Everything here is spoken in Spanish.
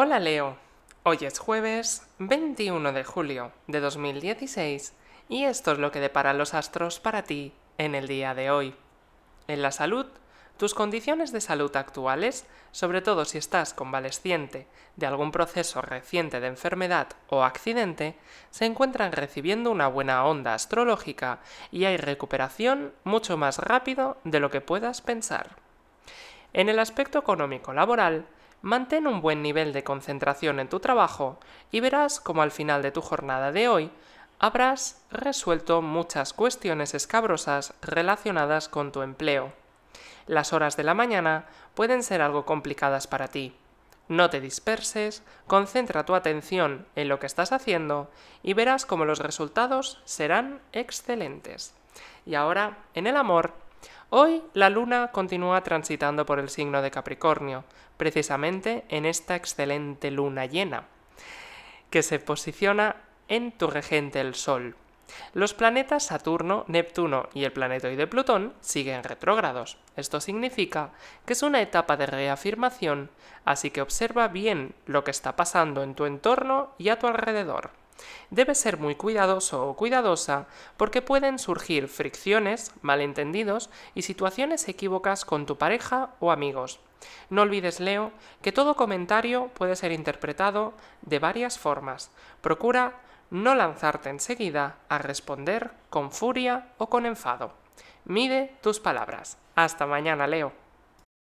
Hola Leo, hoy es jueves 21 de julio de 2016 y esto es lo que depara los astros para ti en el día de hoy. En la salud, tus condiciones de salud actuales, sobre todo si estás convalesciente de algún proceso reciente de enfermedad o accidente, se encuentran recibiendo una buena onda astrológica y hay recuperación mucho más rápido de lo que puedas pensar. En el aspecto económico laboral, Mantén un buen nivel de concentración en tu trabajo y verás como al final de tu jornada de hoy habrás resuelto muchas cuestiones escabrosas relacionadas con tu empleo. Las horas de la mañana pueden ser algo complicadas para ti. No te disperses, concentra tu atención en lo que estás haciendo y verás como los resultados serán excelentes. Y ahora, en el amor, Hoy la luna continúa transitando por el signo de Capricornio, precisamente en esta excelente luna llena, que se posiciona en tu regente el Sol. Los planetas Saturno, Neptuno y el planetoide Plutón siguen retrógrados. Esto significa que es una etapa de reafirmación, así que observa bien lo que está pasando en tu entorno y a tu alrededor. Debes ser muy cuidadoso o cuidadosa porque pueden surgir fricciones, malentendidos y situaciones equívocas con tu pareja o amigos. No olvides, Leo, que todo comentario puede ser interpretado de varias formas. Procura no lanzarte enseguida a responder con furia o con enfado. Mide tus palabras. Hasta mañana, Leo.